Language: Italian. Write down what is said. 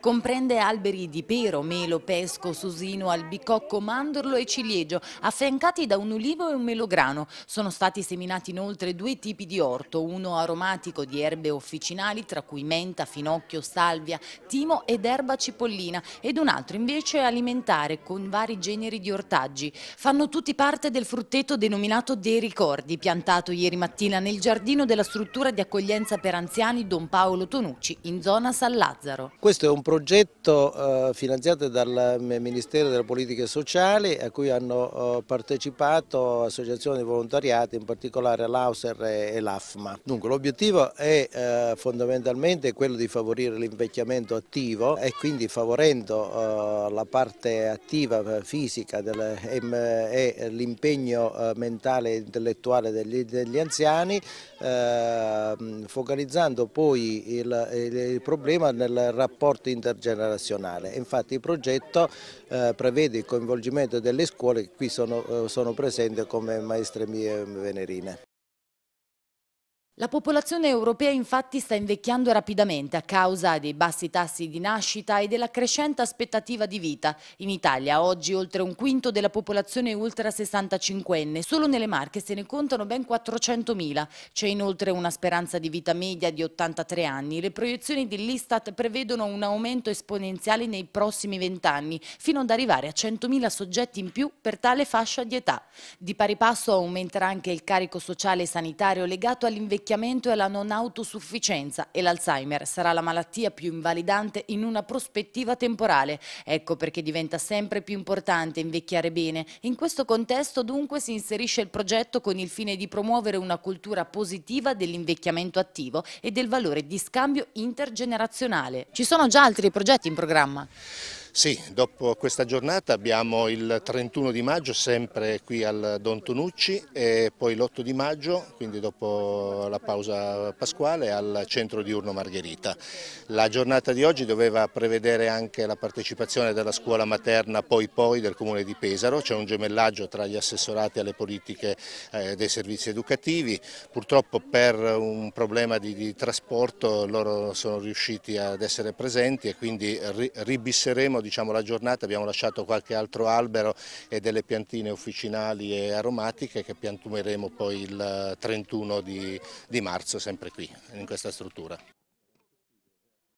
Comprende alberi di pero, melo, pesco, susino, albicocco, mandorlo e ciliegio, affiancati da un ulivo e un melograno. Sono stati seminati inoltre due tipi di orto, uno aromatico di erbe officinali, tra cui menta, finocchio, salvia, timo ed erba cipollina, ed un altro invece alimentare con vari generi di ortaggi. Fanno tutti parte del frutteto denominato Dei Ricordi, piantato ieri mattina nel giardino della struttura di accoglienza per anziani Don Paolo Tonucci, in zona San Lazzaro. Questo è un progetto eh, finanziato dal Ministero delle Politiche Sociali a cui hanno eh, partecipato associazioni di volontariati, in particolare l'AUSER e, e l'AFMA. Dunque l'obiettivo è eh, fondamentalmente quello di favorire l'invecchiamento attivo e quindi favorendo eh, la parte attiva eh, fisica del, e l'impegno eh, mentale e intellettuale degli, degli anziani, focalizzando poi il, il, il problema nel rapporto interno intergenerazionale. Infatti il progetto eh, prevede il coinvolgimento delle scuole che qui sono, eh, sono presenti come maestre mie venerine. La popolazione europea infatti sta invecchiando rapidamente a causa dei bassi tassi di nascita e della crescente aspettativa di vita. In Italia oggi oltre un quinto della popolazione ultra 65enne, solo nelle Marche se ne contano ben 400.000. C'è inoltre una speranza di vita media di 83 anni. Le proiezioni dell'Istat prevedono un aumento esponenziale nei prossimi vent'anni, fino ad arrivare a 100.000 soggetti in più per tale fascia di età. Di pari passo aumenterà anche il carico sociale e sanitario legato all'invecchiamento l'invecchiamento e la non autosufficienza e l'Alzheimer sarà la malattia più invalidante in una prospettiva temporale. Ecco perché diventa sempre più importante invecchiare bene. In questo contesto dunque si inserisce il progetto con il fine di promuovere una cultura positiva dell'invecchiamento attivo e del valore di scambio intergenerazionale. Ci sono già altri progetti in programma? Sì, dopo questa giornata abbiamo il 31 di maggio sempre qui al Don Tonucci e poi l'8 di maggio, quindi dopo la pausa pasquale, al centro diurno Margherita. La giornata di oggi doveva prevedere anche la partecipazione della scuola materna Poi Poi del Comune di Pesaro, c'è un gemellaggio tra gli assessorati alle politiche eh, dei servizi educativi, purtroppo per un problema di, di trasporto loro sono riusciti ad essere presenti e quindi ribisseremo concludiamo diciamo, la giornata, abbiamo lasciato qualche altro albero e delle piantine officinali e aromatiche che piantumeremo poi il 31 di, di marzo sempre qui in questa struttura.